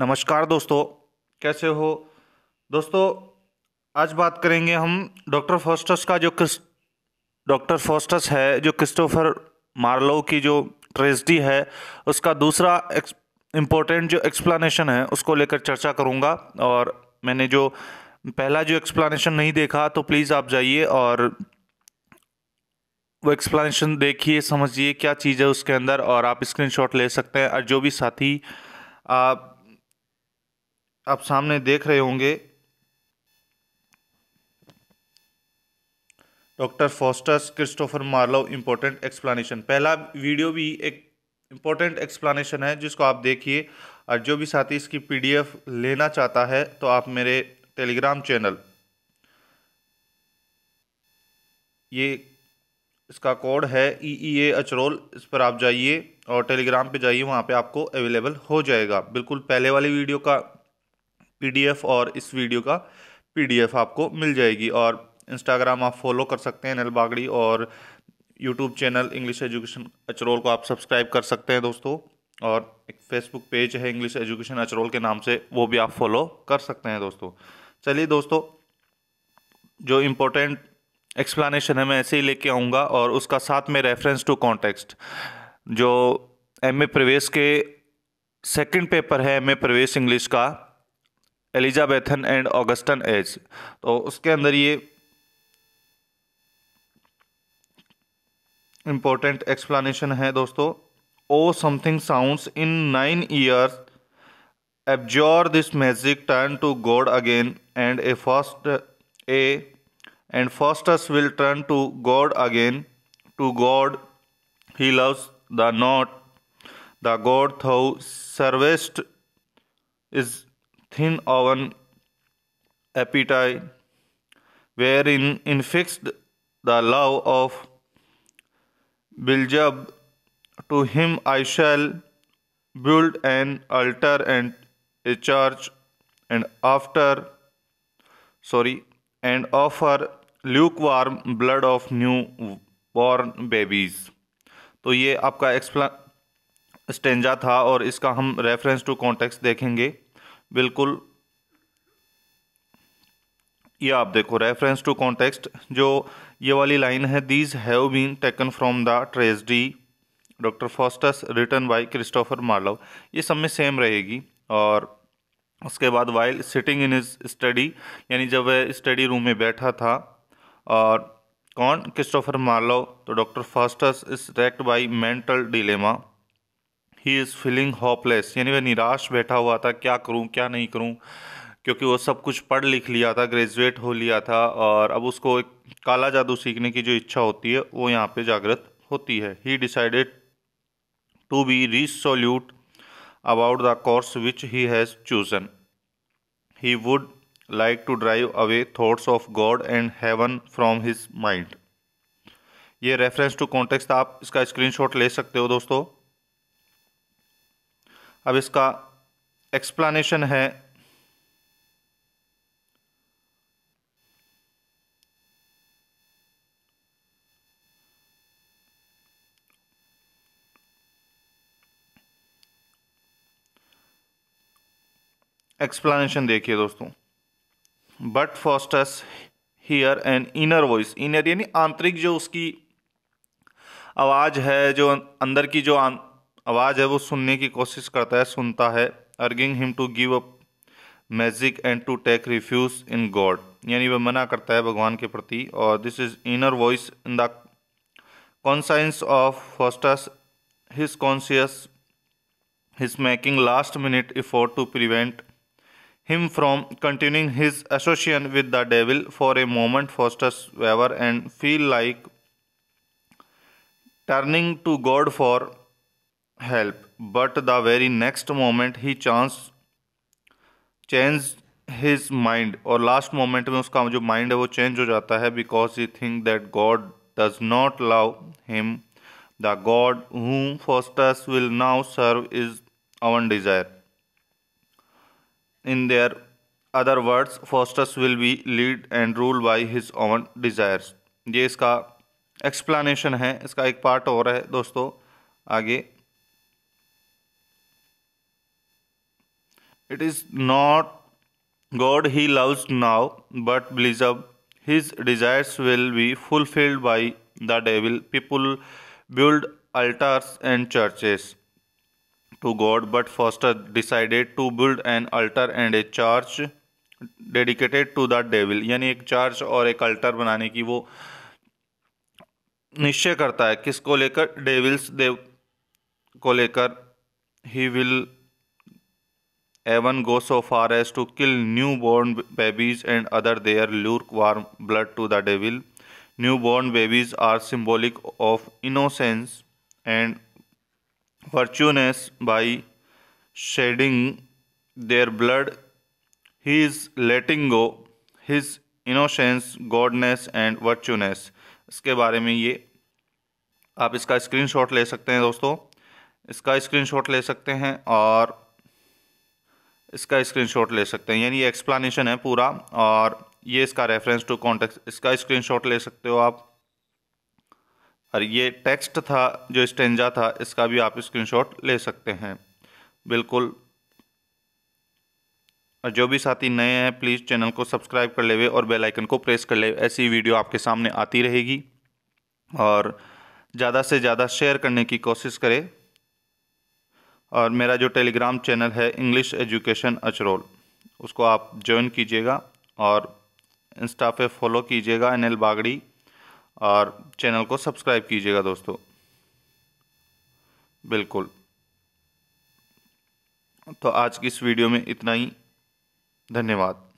नमस्कार दोस्तों कैसे हो दोस्तों आज बात करेंगे हम डॉक्टर फोस्टस का जो क्रिस डॉक्टर फोस्टस है जो क्रिस्टोफर मार्लो की जो ट्रेजडी है उसका दूसरा एक्स इम्पोर्टेंट जो एक्सप्लानेशन है उसको लेकर चर्चा करूँगा और मैंने जो पहला जो एक्सप्लानेशन नहीं देखा तो प्लीज़ आप जाइए और वो एक्सप्लेनेशन देखिए समझिए क्या चीज़ है उसके अंदर और आप स्क्रीनशॉट ले सकते हैं और जो भी साथी आप आप सामने देख रहे होंगे doctor Faustus Christopher Marlowe important explanation पहला वीडियो भी एक इम्पोर्टेंट एक्सप्लेनेशन है जिसको आप देखिए और जो भी साथी इसकी पीडीएफ लेना चाहता है तो आप मेरे टेलीग्राम चैनल ये इसका कोड है ई ई ए अचरोल इस पर आप जाइए और टेलीग्राम पे जाइए वहाँ पे आपको अवेलेबल हो जाएगा बिल्कुल पहले वाली वीडियो का पीडीएफ और इस वीडियो का पीडीएफ आपको मिल जाएगी और इंस्टाग्राम आप फॉलो कर सकते हैं अनिल बागड़ी और YouTube channel English education Achrol को आप सब्सक्राइब कर सकते हैं दोस्तों और एक फेसबुक पेज है इंग्लिश एजुकेशन अचरोल के नाम से वो भी आप फॉलो कर सकते हैं दोस्तों चलिए दोस्तों जो इम्पोर्टेंट एक्सप्लानेशन है मैं ऐसे ही लेके आऊँगा और उसका साथ में रेफरेंस टू कॉन्टेक्स्ट जो एम प्रवेश के सेकंड पेपर है एम प्रवेश इंग्लिश का एलिजाबेथन एंड ऑगस्टन एज तो उसके अंदर ये इम्पोर्टेंट एक्सप्लानेशन है दोस्तों O something sounds in nine years abjure this magic turn to God again and ay first ay and Faustus will turn to God again to God he loves the not the god thou servest is thin oven appetite wherein infixed the love of Biljab to him I shall build an altar and a church and after sorry and offer lukewarm blood of new born babies तो ये आपका एक्सप्ला stanza था और इसका हम reference to context देखेंगे बिल्कुल ये आप देखो रेफरेंस टू कॉन्टेक्स्ट जो ये वाली लाइन है these have been taken from the tragedy doctor Faustus written by Christopher Marlowe ये सब में सेम रहेगी और उसके बाद while sitting in his study यानी जब वह स्टडी रूम में बैठा था और कौन क्रिस्टोफर मार्लव तो doctor Faustus is racked by mental dilemma he is feeling hopeless यानी वह निराश बैठा हुआ था क्या करूँ क्या नहीं करूँ क्योंकि वो सब कुछ पढ़ लिख लिया था ग्रेजुएट हो लिया था और अब उसको एक काला जादू सीखने की जो इच्छा होती है वो यहाँ पे जागृत होती है he decided to be resolute about the course which he has chosen he would like to drive away thoughts of God and heaven from his mind ये रेफरेंस टू कॉन्टेक्स्ट आप इसका स्क्रीनशॉट ले सकते हो दोस्तों अब इसका एक्सप्लानेशन है एक्सप्लानेशन देखिए दोस्तों but Faustus hear an inner voice inner यानी आंतरिक जो उसकी आवाज़ है जो अंदर की जो आं, आवाज़ है वो सुनने की कोशिश करता है सुनता है urging him to give up magic and to take refuge in God यानी वह मना करता है भगवान के प्रति और this is inner voice in the conscience of Faustus his conscious his making last minute effort to prevent him from continuing his association with the devil for a moment Faustus waver and feel like turning to God for help but the very next moment he chance change his mind or last moment mein uska jo mind hai wo change ho jata hai because he think that God does not love him the God whom us will now serve is our desire in their other words first us will be lead and rule by his own desires ये इसका explanation है इसका एक part और hai dosto आगे It is not God he loves now, but believes his desires will be fulfilled by the devil. People build altars and churches to God, but Foster decided to build an altar and a church dedicated to the devil यानी एक church और एक alter बनाने की वो निश्चय करता है किसको लेकर डेविल्स देव को लेकर he will even go so far as to kill new born babies and offer their lukewarm blood to the devil new born babies are symbolic of innocence and virtuousness by shedding their blood he is letting go his innocence goodness and virtuousness इसके बारे में ये आप इसका screen shot ले सकते हैं दोस्तों इसका स्क्रीन शॉट ले सकते हैं और इसका स्क्रीनशॉट ले सकते हैं यानी ये है पूरा और ये इसका रेफरेंस टू कॉन्टेक्ट इसका स्क्रीनशॉट ले सकते हो आप और ये टेक्स्ट था जो स्टेंजा था इसका भी आप स्क्रीनशॉट ले सकते हैं बिल्कुल और जो भी साथी नए हैं प्लीज़ चैनल को सब्सक्राइब कर लेवे और बेल आइकन को प्रेस कर ले ऐसी वीडियो आपके सामने आती रहेगी और ज़्यादा से ज़्यादा शेयर करने की कोशिश करें और मेरा जो टेलीग्राम चैनल है इंग्लिश एजुकेशन अचरोल उसको आप ज्वाइन कीजिएगा और इंस्टा पे फॉलो कीजिएगा एन एल बागड़ी और चैनल को सब्सक्राइब कीजिएगा दोस्तों बिल्कुल तो आज की इस वीडियो में इतना ही धन्यवाद